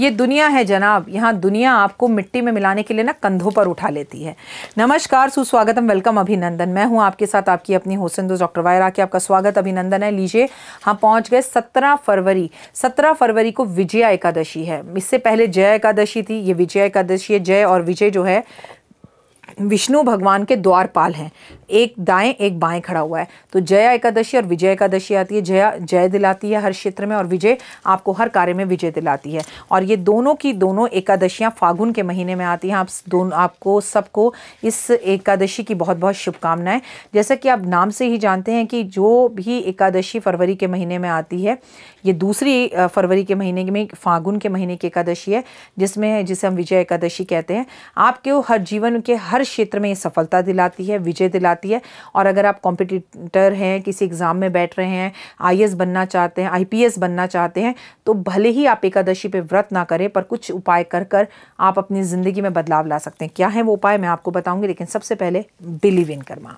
ये दुनिया है जनाब यहाँ दुनिया आपको मिट्टी में मिलाने के लिए ना कंधों पर उठा लेती है नमस्कार सुस्वागतम वेलकम अभिनंदन मैं हूँ आपके साथ आपकी अपनी होसन डॉक्टर वायरा के आपका स्वागत अभिनंदन है लीजिए हम हाँ, पहुँच गए सत्रह फरवरी सत्रह फरवरी को विजया एकादशी है इससे पहले जय एकादशी थी ये विजय एकादशी है जय और विजय जो है विष्णु भगवान के द्वारपाल हैं एक दाएं एक बाएं खड़ा हुआ है तो जया एकादशी और विजय एकादशी आती है जया जय दिलाती है हर क्षेत्र में और विजय आपको हर कार्य में विजय दिलाती है और ये दोनों की दोनों एकादशियाँ फागुन के महीने में आती हैं आप दोनों आपको सबको इस एकादशी की बहुत बहुत शुभकामनाएं जैसा कि आप नाम से ही जानते हैं कि जो भी एकादशी फरवरी के महीने में आती है ये दूसरी फरवरी के महीने में फागुन के महीने की एकादशी है जिसमें जिसे हम विजय एकादशी कहते हैं आपके हर जीवन के हर क्षेत्र में ये सफलता दिलाती है विजय दिलाती है और अगर आप कॉम्पिटिटर हैं किसी एग्ज़ाम में बैठ रहे हैं आई बनना चाहते हैं आई बनना चाहते हैं तो भले ही आप एकादशी पर व्रत ना करें पर कुछ उपाय कर कर आप अपनी ज़िंदगी में बदलाव ला सकते हैं क्या है वो उपाय मैं आपको बताऊँगी लेकिन सबसे पहले बिलीव इन कर्मा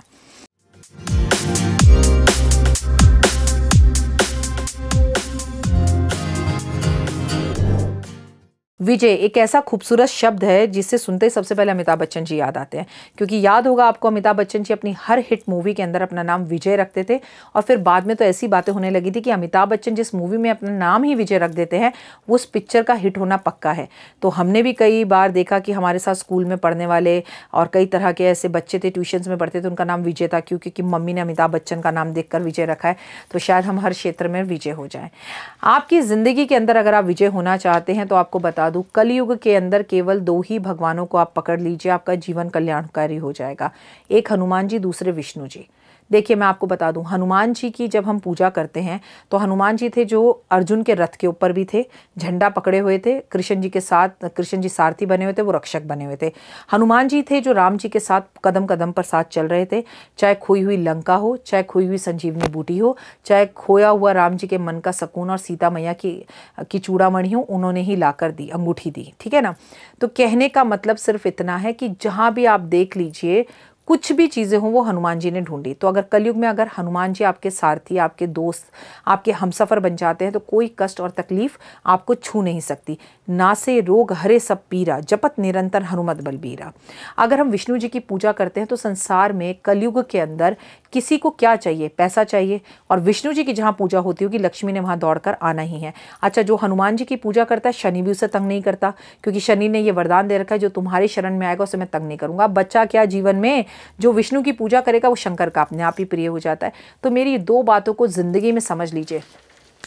विजय एक ऐसा खूबसूरत शब्द है जिससे सुनते ही सबसे पहले अमिताभ बच्चन जी याद आते हैं क्योंकि याद होगा आपको अमिताभ बच्चन जी अपनी हर हिट मूवी के अंदर अपना नाम विजय रखते थे और फिर बाद में तो ऐसी बातें होने लगी थी कि अमिताभ बच्चन जिस मूवी में अपना नाम ही विजय रख देते हैं उस पिक्चर का हिट होना पक्का है तो हमने भी कई बार देखा कि हमारे साथ स्कूल में पढ़ने वाले और कई तरह के ऐसे बच्चे थे ट्यूशन्स में पढ़ते थे उनका नाम विजय था क्योंकि कि मम्मी ने अमिताभ बच्चन का नाम देख विजय रखा है तो शायद हम हर क्षेत्र में विजय हो जाए आपकी ज़िंदगी के अंदर अगर आप विजय होना चाहते हैं तो आपको बता दूं कलयुग के अंदर केवल दो ही भगवानों को आप पकड़ लीजिए आपका जीवन कल्याणकारी हो जाएगा एक हनुमान जी दूसरे विष्णु जी देखिए मैं आपको बता दूं हनुमान जी की जब हम पूजा करते हैं तो हनुमान जी थे जो अर्जुन के रथ के ऊपर भी थे झंडा पकड़े हुए थे कृष्ण जी के साथ कृष्ण जी सारथी बने हुए थे वो रक्षक बने हुए थे हनुमान जी थे जो राम जी के साथ कदम कदम पर साथ चल रहे थे चाहे खोई हुई लंका हो चाहे खोई हुई संजीवनी बूटी हो चाहे खोया हुआ राम जी के मन का सकून और सीता मैया की की चूड़ामणि हो उन्होंने ही ला दी अंगूठी दी ठीक है ना तो कहने का मतलब सिर्फ इतना है कि जहाँ भी आप देख लीजिए कुछ भी चीज़ें हों वो हनुमान जी ने ढूंढी तो अगर कलयुग में अगर हनुमान जी आपके सारथी आपके दोस्त आपके हमसफ़र बन जाते हैं तो कोई कष्ट और तकलीफ़ आपको छू नहीं सकती नासे रोग हरे सब पीरा जपत निरंतर हनुमत बलबीरा अगर हम विष्णु जी की पूजा करते हैं तो संसार में कलयुग के अंदर किसी को क्या चाहिए पैसा चाहिए और विष्णु जी की जहाँ पूजा होती होगी लक्ष्मी ने वहाँ दौड़ कर आना ही है अच्छा जो हनुमान जी की पूजा करता है शनि भी उसे तंग नहीं करता क्योंकि शनि ने ये वरदान दे रखा है जो तुम्हारे शरण में आएगा उसे मैं तंग नहीं करूँगा बच्चा क्या जीवन में जो विष्णु की पूजा करेगा वो शंकर का अपने आप ही प्रिय हो जाता है तो मेरी दो बातों को ज़िंदगी में समझ लीजिए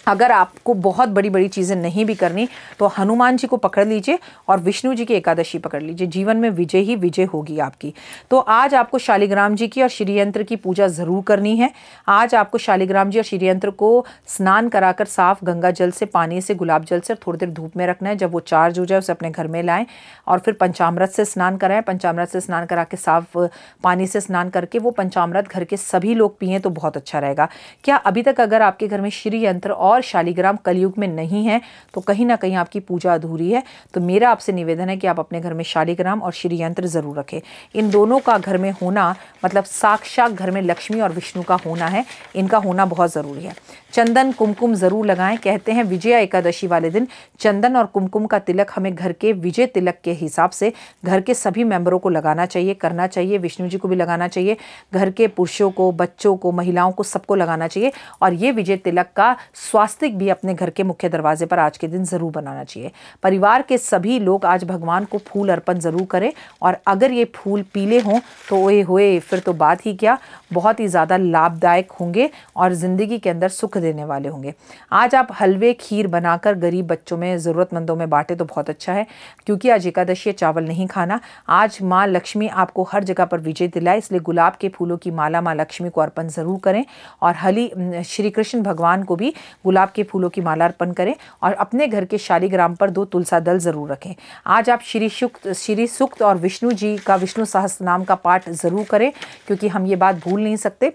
अगर आपको बहुत बड़ी बड़ी चीज़ें नहीं भी करनी तो हनुमान जी को पकड़ लीजिए और विष्णु जी की एकादशी पकड़ लीजिए जीवन में विजय ही विजय होगी आपकी तो आज आपको शालिग्राम जी की और श्रीयंत्र की पूजा ज़रूर करनी है आज आपको शालिग्राम जी और श्रीयंत्र को स्नान कराकर साफ गंगा जल से पानी से गुलाब जल से थोड़ी देर धूप में रखना है जब वो चार्ज हो जाए उसे अपने घर में लाएँ और फिर पंचामृत से स्नान कराएं पंचामृत से स्नान करा के साफ पानी से स्नान करके वो पंचामृत घर के सभी लोग पिए तो बहुत अच्छा रहेगा क्या अभी तक अगर आपके घर में श्रीयंत्र और और शालीग्राम कलयुग में नहीं है तो कहीं ना कहीं आपकी पूजा अधूरी है तो मेरा आपसे निवेदन है कि आप अपने घर में शालीग्राम और श्री यंत्र ज़रूर रखें इन दोनों का घर में होना मतलब साक्षात घर में लक्ष्मी और विष्णु का होना है इनका होना बहुत ज़रूरी है चंदन कुमकुम ज़रूर लगाएं कहते हैं विजया एकादशी वाले दिन चंदन और कुमकुम का तिलक हमें घर के विजय तिलक के हिसाब से घर के सभी मेंबरों को लगाना चाहिए करना चाहिए विष्णु जी को भी लगाना चाहिए घर के पुरुषों को बच्चों को महिलाओं को सबको लगाना चाहिए और ये विजय तिलक का स्वास्थ्य स्वास्तिक भी अपने घर के मुख्य दरवाजे पर आज के दिन ज़रूर बनाना चाहिए परिवार के सभी लोग आज भगवान को फूल अर्पण ज़रूर करें और अगर ये फूल पीले हों तो ओए होए फिर तो बात ही क्या बहुत ही ज़्यादा लाभदायक होंगे और ज़िंदगी के अंदर सुख देने वाले होंगे आज आप हलवे खीर बनाकर गरीब बच्चों में ज़रूरतमंदों में बांटे तो बहुत अच्छा है क्योंकि आज एकादशी चावल नहीं खाना आज माँ लक्ष्मी आपको हर जगह पर विजय दिलाए इसलिए गुलाब के फूलों की माला माँ लक्ष्मी को अर्पण ज़रूर करें और हली श्री कृष्ण भगवान को भी गुलाब गुलाब के फूलों की माला अर्पण करें और अपने घर के शालीग्राम पर दो तुलसा दल ज़रूर रखें आज आप श्री सुक्त श्री सुक्त और विष्णु जी का विष्णु सहस्त्र नाम का पाठ ज़रूर करें क्योंकि हम ये बात भूल नहीं सकते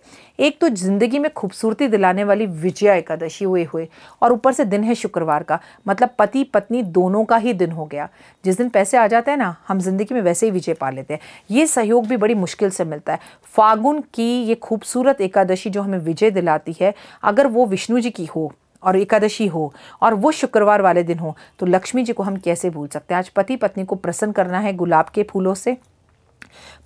एक तो ज़िंदगी में खूबसूरती दिलाने वाली विजया एकादशी हुए हुए और ऊपर से दिन है शुक्रवार का मतलब पति पत्नी दोनों का ही दिन हो गया जिस दिन पैसे आ जाते हैं ना हम ज़िंदगी में वैसे ही विजय पा लेते हैं ये सहयोग भी बड़ी मुश्किल से मिलता है फागुन की ये खूबसूरत एकादशी जो हमें विजय दिलाती है अगर वो विष्णु जी की हो और एकादशी हो और वो शुक्रवार वाले दिन हो तो लक्ष्मी जी को हम कैसे भूल सकते हैं आज पति पत्नी को प्रसन्न करना है गुलाब के फूलों से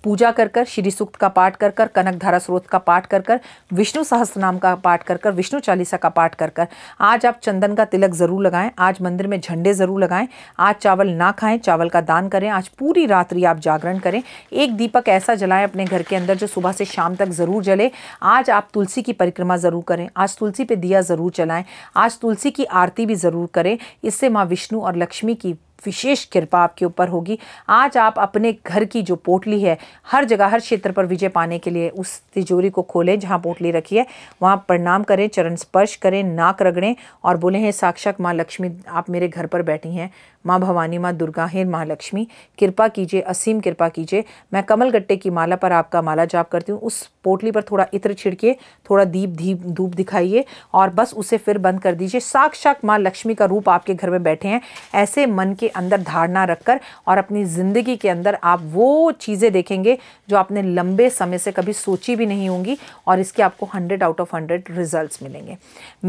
पूजा कर कर श्री सूक्त का पाठ कर कर कनक धारा स्रोत का पाठ कर कर विष्णु सहस्त्र नाम का पाठ कर कर विष्णु चालीसा का पाठ कर कर आज आप चंदन का तिलक ज़रूर लगाएं आज मंदिर में झंडे ज़रूर लगाएं आज चावल ना खाएं चावल का दान करें आज पूरी रात्रि आप जागरण करें एक दीपक ऐसा जलाएं अपने घर के अंदर जो सुबह से शाम तक ज़रूर जले आज आप तुलसी की परिक्रमा ज़रूर करें आज तुलसी पे दिया ज़रूर जलाएं आज तुलसी की आरती भी ज़रूर करें इससे माँ विष्णु और लक्ष्मी की विशेष कृपा आपके ऊपर होगी आज आप अपने घर की जो पोटली है हर जगह हर क्षेत्र पर विजय पाने के लिए उस तिजोरी को खोलें जहाँ पोटली रखी है वहाँ प्रणाम करें चरण स्पर्श करें नाक रगड़ें और बोले हैं साक्षात माँ लक्ष्मी आप मेरे घर पर बैठी हैं माँ भवानी माँ दुर्गा हैं माँ लक्ष्मी कृपा कीजिए असीम कृपा कीजिए मैं कमल गट्टे की माला पर आपका माला जाप करती हूँ उस पोटली पर थोड़ा इत्र छिड़के थोड़ा दीप दीप धूप दिखाइए और बस उसे फिर बंद कर दीजिए साक्षात माँ लक्ष्मी का रूप आपके घर में बैठे हैं ऐसे मन के अंदर धारणा रखकर और अपनी ज़िंदगी के अंदर आप वो चीज़ें देखेंगे जो आपने लंबे समय से कभी सोची भी नहीं होंगी और इसके आपको hundred out of hundred result मिलेंगे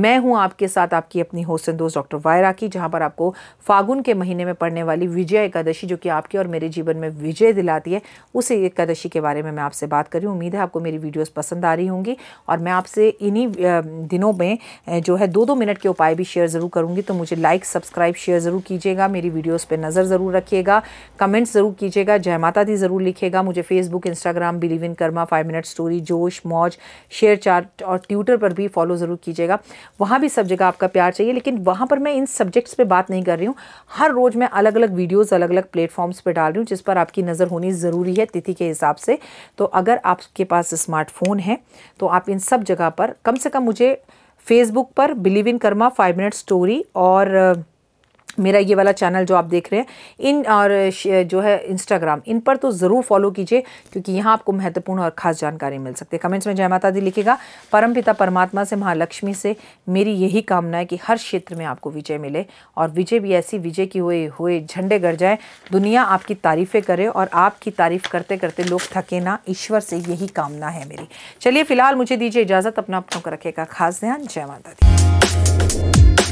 मैं हूँ आपके साथ आपकी अपनी होस्टन दोस्त डॉक्टर वायरा की जहाँ पर आपको फागुन के महीने में पड़ने वाली विजय एकादशी जो कि आपके और मेरे जीवन में विजय दिलाती है उस एकादशी के बारे में मैं आपसे बात करी उम्मीद है आपको मेरी वीडियोस पसंद आ रही होंगी और मैं आपसे इन्हीं दिनों में जो है दो दो मिनट के उपाय भी शेयर ज़रूर करूँगी तो मुझे लाइक सब्सक्राइब शेयर ज़रूर कीजिएगा मेरी वीडियोस पे नज़र ज़रूर रखिएगा कमेंट्स ज़रूर कीजिएगा जय माता दी ज़रूर लिखिएगा मुझे Facebook Instagram believe in karma five minute story Josh Moj share chart और ट्विटर पर भी फॉलो ज़रूर कीजिएगा वहाँ भी सब जगह आपका प्यार चाहिए लेकिन वहाँ पर मैं इन सब्जेक्ट्स पर बात नहीं कर रही हूँ हर रोज़ मैं अलग अलग वीडियोज़ अलग अलग प्लेटफॉर्म्स पर डाल रही हूँ जिस पर आपकी नज़र होनी ज़रूरी है तिथि के हिसाब से तो अगर आपके पास स्मार्ट स्मार्टफोन है तो आप इन सब जगह पर कम से कम मुझे फेसबुक पर believe in karma five minute story और मेरा ये वाला चैनल जो आप देख रहे हैं इन और जो है इंस्टाग्राम इन पर तो ज़रूर फॉलो कीजिए क्योंकि यहाँ आपको महत्वपूर्ण और खास जानकारी मिल सकती है कमेंट्स में जय माता दी लिखेगा परम पिता परमात्मा से महालक्ष्मी से मेरी यही कामना है कि हर क्षेत्र में आपको विजय मिले और विजय भी ऐसी विजय की हुए हुए झंडे गड़ जाएँ दुनिया आपकी तारीफ़ें करे और आपकी तारीफ़ करते करते लोग थके ना ईश्वर से यही कामना है मेरी चलिए फिलहाल मुझे दीजिए इजाज़त अपना अपनों का रखेगा खास ध्यान जय माता दी